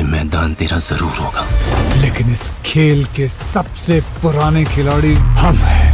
ये मैदान तेरा जरूर होगा लेकिन इस खेल के सबसे पुराने खिलाड़ी हम हैं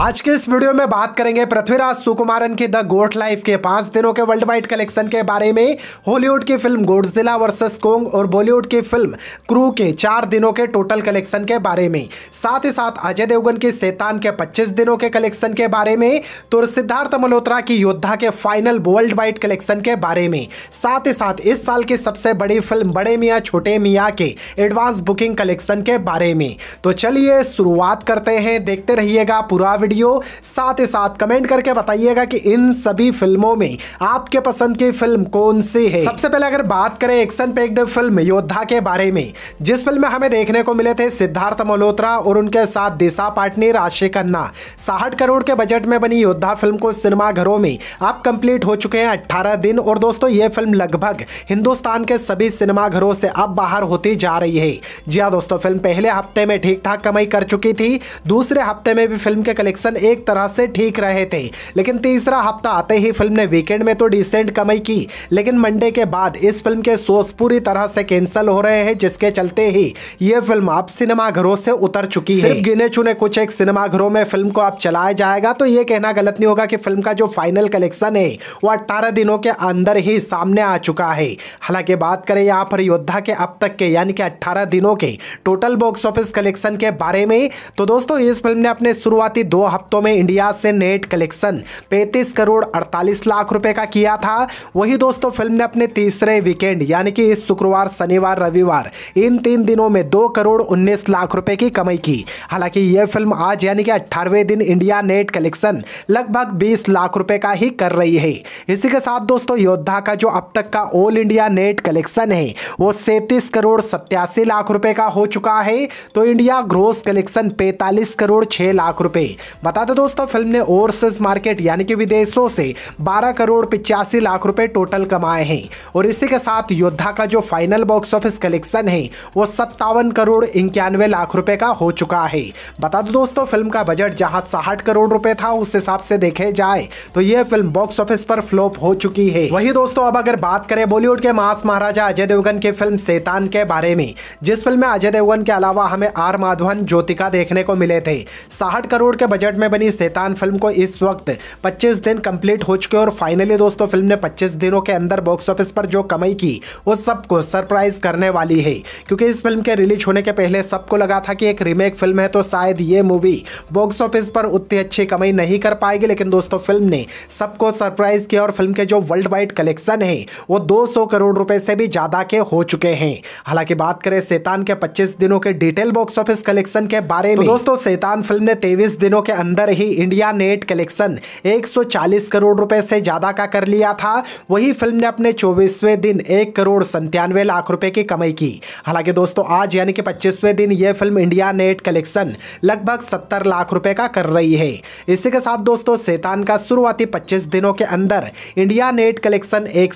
आज के इस वीडियो में बात करेंगे पृथ्वीराज सुकुमारन की द गोट लाइफ के पांच दिनों के वर्ल्ड वाइड कलेक्शन के बारे में हॉलीवुड की फिल्म गोडजिला वर्सेस कोंग और बॉलीवुड की फिल्म क्रू के चार दिनों के टोटल कलेक्शन के बारे में साथ ही साथ अजय देवगन की शैतान के 25 दिनों के कलेक्शन के बारे में तो सिद्धार्थ मल्होत्रा की योद्धा के फाइनल वर्ल्ड वाइड कलेक्शन के बारे में साथ ही साथ इस साल की सबसे बड़ी फिल्म बड़े मियाँ छोटे मियाँ के एडवांस बुकिंग कलेक्शन के बारे में तो चलिए शुरुआत करते हैं देखते रहिएगा पूरा वीडियो वीडियो साथ ही साथ कमेंट करके बताइएगा कि इन सभी फिल्मों में आपके पसंद की फिल्म कौन सी है सबसे पहले अगर बात करें एक्शन पेक्ड फिल्म योद्धा के बारे में जिस फिल्म में हमें देखने को मिले थे सिद्धार्थ मल्होत्रा और उनके साथ दिशा पाटनी राशि खन्ना साठ करोड़ के बजट में बनी योद्धा फिल्म को सिनेमाघरों में अब कंप्लीट हो चुके हैं अट्ठारह दिन और दोस्तों ये फिल्म लगभग हिंदुस्तान के सभी सिनेमाघरों से अब बाहर होती जा रही है जी हाँ दोस्तों फिल्म पहले हफ्ते में ठीक ठाक कमाई कर चुकी थी दूसरे हफ्ते में भी फिल्म के कलेक्शन कलेक्शन एक तरह से ठीक रहे थे लेकिन तीसरा हफ्ता आते ही फिल्म ने वीकेंड में तो डिसेंट कमाई की लेकिन मंडे के बाद इस फिल्म के शोज पूरी तरह से कैंसिल हो रहे हैं जिसके चलते ही ये फिल्म अब सिनेमाघरों से उतर चुकी है गिने चुने कुछ एक सिनेमाघरों में फिल्म को अब चलाया जाएगा तो ये कहना गलत नहीं होगा कि फिल्म का जो फाइनल कलेक्शन है वो अट्ठारह दिनों के अंदर ही सामने आ चुका है हालांकि बात करें यहाँ पर योद्धा के अब तक के यानी कि 18 दिनों के टोटल बॉक्स ऑफिस कलेक्शन के बारे में तो दोस्तों इस फिल्म ने अपने शुरुआती दो हफ्तों में इंडिया से नेट कलेक्शन पैंतीस करोड़ अड़तालीस लाख रुपए का किया था वही दोस्तों फिल्म ने अपने तीसरे वीकेंड यानी कि इस शुक्रवार शनिवार रविवार इन तीन दिनों में दो करोड़ उन्नीस लाख रुपए की कमाई की हालांकि यह फिल्म आज यानी कि अट्ठारहवें दिन इंडिया नेट कलेक्शन लगभग बीस लाख रुपए का ही कर रही है इसी के साथ दोस्तों योद्धा का जो अब तक का ऑल इंडिया नेट कलेक्शन है वो सैंतीस करोड़ सत्यासी लाख रुपए का हो चुका है तो इंडिया ग्रोस कलेक्शन पैंतालीस करोड़ छह लाख रुपए बता दो दोस्तों फिल्म ने ओवरसीज मार्केट यानी कि विदेशों से बारह करोड़ पिचासी लाख रुपए टोटल कमाए हैं और इसी के साथ योद्धा का जो फाइनल बॉक्स ऑफिस कलेक्शन है वो सत्तावन करोड़ इक्यानवे लाख रुपए का हो चुका है बता दो दोस्तों फिल्म का बजट जहां साठ करोड़ रुपए था उस हिसाब से देखे जाए तो यह फिल्म बॉक्स ऑफिस पर फ्लॉप हो चुकी है वही दोस्तों अब अगर बात करें बॉलीवुड के मास महाराजा अजय देवगन की फिल्म शैतान के बारे में जिस फिल्म में अजय देवगन के अलावा हमें आर माधवन ज्योतिका देखने को मिले थे साठ करोड़ के बजट बजट में बनी शैतान फिल्म को इस वक्त 25 दिन कंप्लीट हो चुके और फाइनली दोस्तों फिल्म ने 25 दिनों के अंदर बॉक्स ऑफिस पर जो कमाई की वो सबको सरप्राइज करने वाली है क्योंकि इस फिल्म के रिलीज होने के पहले सबको लगा था कि एक रीमेक फिल्म है तो शायद ये मूवी बॉक्स ऑफिस पर उतनी अच्छी कमाई नहीं कर पाएगी लेकिन दोस्तों फिल्म ने सबको सरप्राइज किया और फिल्म के जो वर्ल्ड वाइड कलेक्शन है वो 200 करोड़ रुपए से भी ज़्यादा के हो चुके हैं हालांकि बात करें शैतान के पच्चीस दिनों के डिटेल बॉक्स ऑफिस कलेक्शन के बारे तो में दोस्तों शैतान फिल्म ने तेईस दिनों के अंदर ही इंडिया नेट कलेक्शन 140 करोड़ रुपए से ज़्यादा का कर लिया था वही फिल्म ने अपने चौबीसवें दिन एक करोड़ संतानवे लाख रुपए की कमाई की हालांकि दोस्तों आज यानी कि पच्चीसवें दिन ये फिल्म इंडिया नेट कलेक्शन लगभग सत्तर लाख रुपए का कर रही है इसी के साथ दोस्तों सैतान का शुरुआती पच्चीस दिनों के अंदर इंडिया नेट कलेक्शन एक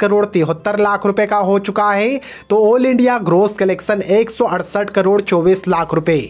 करोड़ तिहत्तर लाख रुपए का हो चुका है तो ऑल इंडिया ग्रोस कलेक्शन एक करोड़ चौबीस लाख रुपए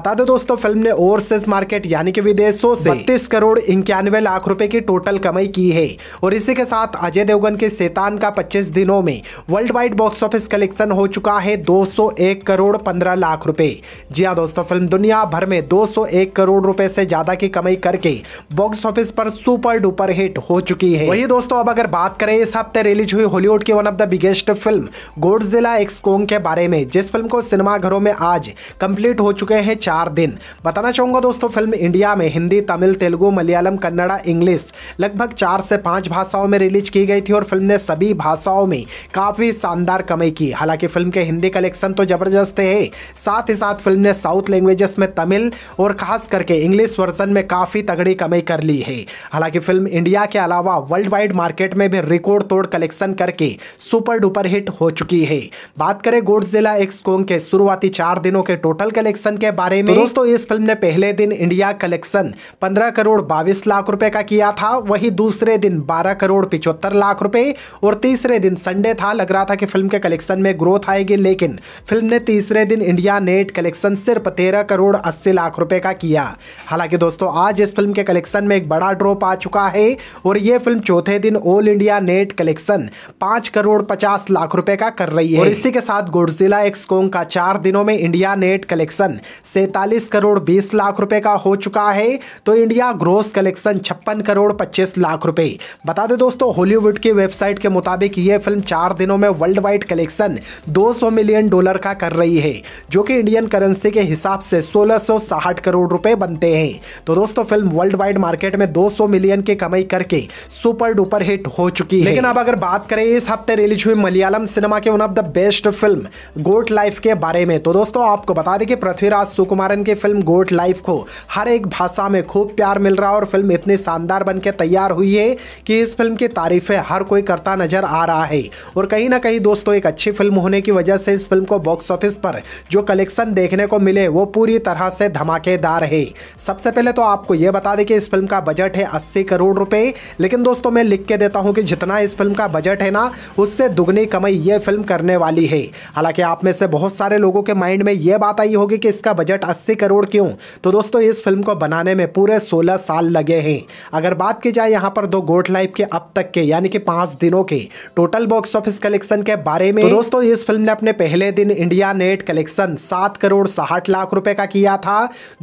बता दो दोस्तों फिल्म ने ओवरसीज मार्केट मार्केट यानी कि विदेशों से बत्तीस करोड़ इक्यानवे लाख रुपए की टोटल कमाई की है और इसी के साथ अजय देवगन के सेतान का 25 दिनों में world wide box office collection हो चुका है 201 करोड़ 15 लाख रुपए जी हाँ दोस्तों फिल्म दुनिया भर में 201 करोड़ रुपए से ज्यादा की कमाई करके बॉक्स ऑफिस पर सुपर डुपर हिट हो चुकी है वही दोस्तों अब अगर बात करें इस हफ्ते रिलीज हुई हॉलीवुड की one of the biggest film Godzilla x Kong के बारे में जिस फिल्म को सिनेमाघरों में आज कंप्लीट हो चुके हैं चार दिन बताना चाहूंगा दोस्तों फिल्म इंडिया में हिंदी तमिल तेलुगु मलयालम कन्नड़ा इंग्लिश लगभग चार से पाँच भाषाओं में रिलीज की गई थी और फिल्म ने सभी भाषाओं में काफ़ी शानदार कमाई की हालांकि फिल्म के हिंदी कलेक्शन तो ज़बरदस्त है साथ ही साथ फिल्म ने साउथ लैंग्वेजेस में तमिल और खास करके इंग्लिश वर्जन में काफ़ी तगड़ी कमाई कर ली है हालांकि फिल्म इंडिया के अलावा वर्ल्ड वाइड मार्केट में भी रिकॉर्ड तोड़ कलेक्शन करके सुपर डुपर हिट हो चुकी है बात करें गोड्स जिला एक्स कोंग के शुरुआती चार दिनों के टोटल कलेक्शन के बारे में तो दोस्तों तो इस फिल्म ने पहले दिन इंडिया इंडिया कलेक्शन 15 करोड़ बाईस लाख रुपए का किया था वही दूसरे दिन 12 करोड़ पिछहत्तर लाख रुपए और तीसरे दिन संडे था लग रहा था कि फिल्म के कलेक्शन में ग्रोथ आएगी लेकिन फिल्म ने तीसरे दिन इंडिया नेट कलेक्शन सिर्फ तेरह करोड़ अस्सी लाख रुपए का किया हालांकि दोस्तों आज इस फिल्म के कलेक्शन में एक बड़ा ड्रॉप आ चुका है और ये फिल्म चौथे दिन ऑल इंडिया नेट कलेक्शन पांच करोड़ पचास लाख रुपए का कर रही है और इसी के साथ गोडजिला एक्सकोंग का चार दिनों में इंडिया नेट कलेक्शन सैतालीस करोड़ बीस लाख रुपए का हो चुका है तो इंडिया ग्रोस कलेक्शन छप्पन करोड़ पच्चीस लाख रुपए बता दें दोस्तों हॉलीवुड की वेबसाइट के मुताबिक ये फिल्म चार दिनों में world wide collection 200 million dollar का कर रही है जो कि इंडियन करेंसी के हिसाब से सोलह करोड़ रुपए बनते हैं तो दोस्तों फिल्म वर्ल्ड वाइड मार्केट में 200 मिलियन की कमाई करके सुपर डुपर हिट हो चुकी है लेकिन अब अगर बात करें इस हफ्ते रिलीज हुई मलयालम सिनेमा के one of the best film Goat Life के बारे में तो दोस्तों आपको बता दें कि पृथ्वीराज सुकुमारन की फिल्म गोट लाइफ को हर एक भाषा में खूब प्यार मिल रहा है और फिल्म इतनी शानदार बन के तैयार हुई है कि इस फिल्म की तारीफें हर कोई करता नजर आ रहा है और कहीं ना कहीं दोस्तों एक अच्छी फिल्म होने की वजह से इस फिल्म को बॉक्स ऑफिस पर जो कलेक्शन देखने को मिले वो पूरी तरह से धमाकेदार है सबसे पहले तो आपको ये बता दें कि इस फिल्म का बजट है अस्सी करोड़ रुपये लेकिन दोस्तों मैं लिख के देता हूँ कि जितना इस फिल्म का बजट है ना उससे दुगनी कमाई ये फिल्म करने वाली है हालांकि आप में से बहुत सारे लोगों के माइंड में ये बात आई होगी कि इसका बजट अस्सी करोड़ क्यों तो दोस्तों इस इस फिल्म को बनाने में पूरे 16 साल लगे हैं अगर बात की जाए यहाँ पर दो गोट लाइफ के अब तक के यानी कि पांच दिनों के टोटल बॉक्स ऑफिस कलेक्शन के बारे में तो दोस्तों इस फिल्म ने अपने पहले दिन इंडिया नेट कलेक्शन सात करोड़ साठ लाख रुपए का किया था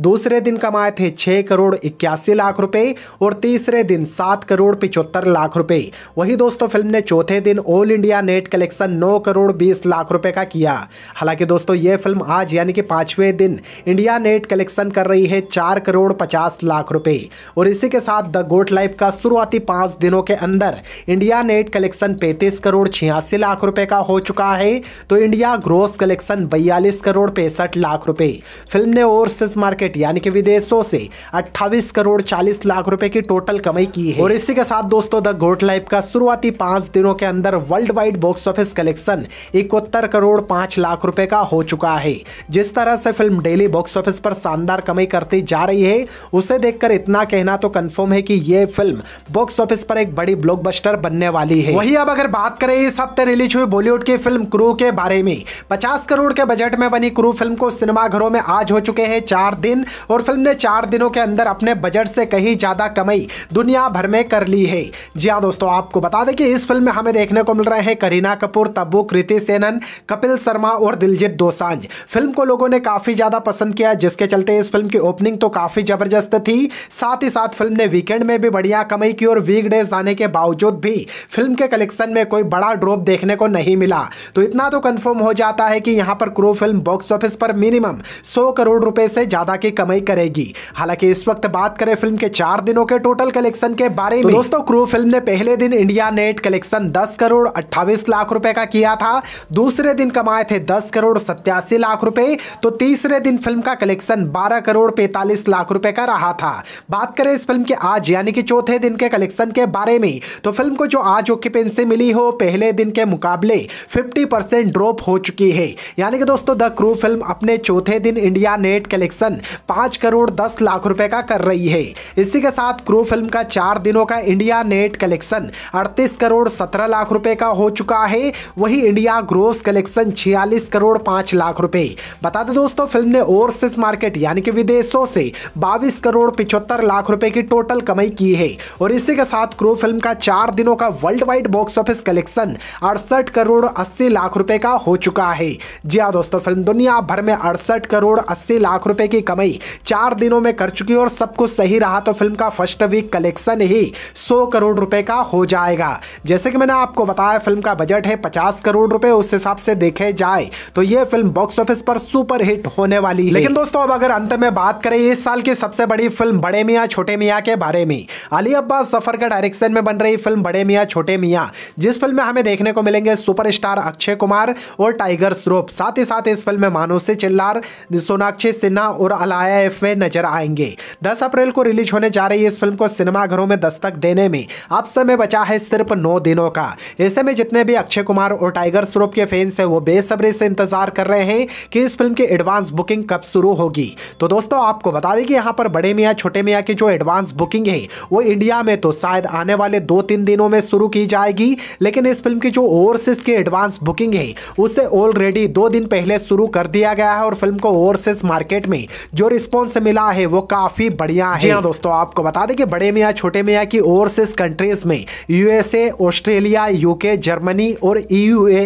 दूसरे दिन कमाए थे छह करोड़ इक्यासी लाख रुपए और तीसरे दिन सात करोड़ पिछहत्तर लाख रुपए वही दोस्तों फिल्म ने चौथे दिन ऑल इंडिया नेट कलेक्शन नौ करोड़ बीस लाख रुपए का किया हालांकि दोस्तों ये फिल्म आज यानी कि पांचवें दिन इंडिया नेट कलेक्शन कर रही है चार करोड़ पचास लाख रुपए और इसी के साथ द गोट लाइफ का शुरुआती पांच दिनों के अंदर इंडिया नेट कलेक्शन पैंतीस करोड़ छियासी लाख रुपए का हो चुका है तो इंडिया ग्रोस कलेक्शन बयालीस करोड़ पैंसठ लाख रुपए फिल्म ने ओवरसीज मार्केट यानी कि विदेशों से अट्ठावीस करोड़ चालीस लाख रुपए की टोटल कमाई की है और इसी के साथ दोस्तों द गोट लाइफ का शुरुआती पांच दिनों के अंदर world wide box office collection इकहत्तर करोड़ पांच लाख रुपए का हो चुका है जिस तरह से फिल्म डेली बॉक्स ऑफिस पर शानदार कमाई करती जा रही है उसे देखकर इतना कहना तो कंफर्म है कि ये फिल्म बॉक्स ऑफिस पर एक बड़ी ब्लॉकबस्टर बनने वाली है वही अब अगर बात करें इस हफ्ते रिलीज हुई बॉलीवुड की फिल्म क्रू के बारे में पचास करोड़ के बजट में बनी क्रू फिल्म को सिनेमाघरों में आज हो चुके हैं चार दिन और फिल्म ने चार दिनों के अंदर अपने बजट से कहीं ज्यादा कमाई दुनिया भर में कर ली है जी हाँ दोस्तों आपको बता दें कि इस फिल्म में हमें देखने को मिल रहे हैं करीना कपूर तब्बू कृति सेनन कपिल शर्मा और दिलजीत दोसांझ फिल्म को लोगों ने काफी ज्यादा पसंद किया जिसके चलते इस फिल्म की ओपनिंग तो काफ़ी ज़बरदस्त थी साथ ही साथ फिल्म ने वीकेंड में भी बढ़िया कमाई की और वीकडेज आने के बावजूद भी फिल्म के कलेक्शन में कोई बड़ा ड्रॉप देखने को नहीं मिला तो इतना तो कंफर्म हो जाता है कि यहां पर क्रो फिल्म बॉक्स ऑफिस पर मिनिमम सौ करोड़ रुपए से ज़्यादा की कमाई करेगी हालांकि इस वक्त बात करें फिल्म के चार दिनों के टोटल कलेक्शन के बारे में तो, तो दोस्तों क्रो फिल्म ने पहले दिन इंडिया नेट कलेक्शन दस करोड़ अट्ठावीस लाख रुपए का किया था दूसरे दिन कमाए थे दस करोड़ सत्यासी लाख रुपए तो तीसरे दिन फिल्म का कलेक्शन बारह करोड़ पैंतालीस चालीस लाख रुपए का रहा था बात करें इस फिल्म के आज यानी कि चौथे दिन के कलेक्शन के बारे में तो फिल्म को जो आज ऑक्यूपेंसी मिली हो पहले दिन के मुकाबले 50 परसेंट ड्रॉप हो चुकी है यानी कि दोस्तों द क्रू फिल्म अपने चौथे दिन इंडिया नेट कलेक्शन पाँच करोड़ दस लाख रुपए का कर रही है इसी के साथ क्रू फिल्म का चार दिनों का इंडिया नेट कलेक्शन अड़तीस करोड़ सत्रह लाख रुपए का हो चुका है वही इंडिया ग्रोस कलेक्शन छियालीस करोड़ पाँच लाख रुपए बता दें दोस्तों फिल्म ने ओवरसीज मार्केट यानी कि विदेशों से से बाईस करोड़ पिछहत्तर लाख रुपए की टोटल कमाई की है और इसी के साथ क्रो फिल्म का चार दिनों का world wide box office collection अड़सठ करोड़ अस्सी लाख रुपए का हो चुका है जी हाँ दोस्तों फिल्म दुनिया भर में अड़सठ करोड़ अस्सी लाख रुपए की कमाई चार दिनों में कर चुकी और सब कुछ सही रहा तो फिल्म का फर्स्ट वीक कलेक्शन ही सौ करोड़ रुपए का हो जाएगा जैसे कि मैंने आपको बताया फिल्म का बजट है पचास करोड़ रुपए उस हिसाब से देखे जाए तो यह फिल्म बॉक्स ऑफिस पर सुपर हिट होने वाली है लेकिन दोस्तों अब अगर अंत में बात करें इस साल की सबसे बड़ी फिल्म बड़े मियाँ छोटे मियाँ के बारे में अली अब्बास सफर का डायरेक्शन में बन रही फिल्म बड़े मियाँ छोटे मियाँ जिस फिल्म में हमें देखने को मिलेंगे सुपरस्टार अक्षय कुमार और टाइगर श्रॉफ साथ ही साथ इस फिल्म में मानोसी चिल्लार सोनाक्षी सिन्हा और अलाया एफ में नजर आएंगे दस अप्रैल को रिलीज होने जा रही इस फिल्म को सिनेमाघरों में दस्तक देने में अब समय बचा है सिर्फ नौ दिनों का ऐसे में जितने भी अक्षय कुमार और टाइगर स्वरूप के फैंस हैं वो बेसब्री से इंतजार कर रहे हैं कि इस फिल्म की एडवांस बुकिंग कब शुरू होगी तो दोस्तों आपको बता दें कि यहाँ पर बड़े मियाँ छोटे मियाँ की जो एडवांस बुकिंग है वो इंडिया में तो शायद आने वाले दो तीन दिनों में शुरू की जाएगी लेकिन इस फिल्म की जो ओवरसीज की एडवांस बुकिंग है उसे ऑलरेडी दो दिन पहले शुरू कर दिया गया है और फिल्म को ओवरसीज मार्केट में जो रिस्पॉन्स मिला है वो काफ़ी बढ़िया है हाँ दोस्तों आपको बता दें कि बड़े मियाँ छोटे मियाँ की ओवरसीज कंट्रीज में यूएसए ऑस्ट्रेलिया यूके जर्मनी और ई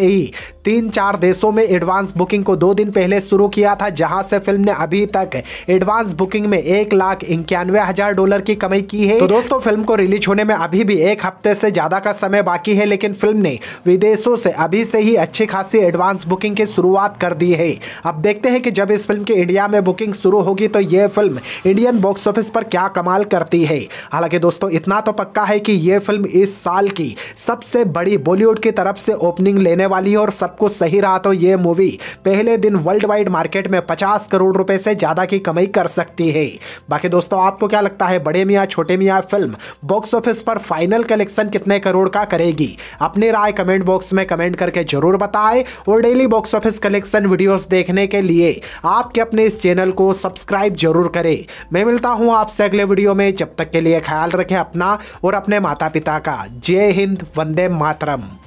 e तीन चार देशों में एडवांस बुकिंग को दो दिन पहले शुरू किया था जहां से फिल्म ने अभी तक एडवांस बुकिंग में एक लाख इक्यानवे हजार डॉलर की कमाई की है तो दोस्तों फिल्म को रिलीज होने में अभी भी एक हफ्ते से ज्यादा का समय बाकी है लेकिन फिल्म ने विदेशों से अभी से ही अच्छी खासी एडवांस बुकिंग की शुरुआत कर दी है अब देखते हैं कि जब इस फिल्म की इंडिया में बुकिंग शुरू होगी तो यह फिल्म इंडियन बॉक्स ऑफिस पर क्या कमाल करती है हालांकि दोस्तों इतना तो पक्का है कि यह फिल्म इस साल की सबसे बड़ी बॉलीवुड की तरफ से ओपनिंग लेने वाली है और सब सब सही रहा तो ये मूवी पहले दिन वर्ल्ड वाइड मार्केट में पचास करोड़ रुपए से ज्यादा की कमाई कर सकती है बाकी दोस्तों आपको क्या लगता है बड़े Miyan Chhote Miyan film box office पर फाइनल कलेक्शन कितने करोड़ का करेगी अपनी राय कमेंट बॉक्स में कमेंट करके जरूर बताए और daily box office collection videos देखने के लिए आपके अपने इस चैनल को सब्सक्राइब जरूर करें मैं मिलता हूं आपसे अगले वीडियो में जब तक के लिए ख्याल रखें अपना और अपने माता पिता का जय हिंद वंदे मातरम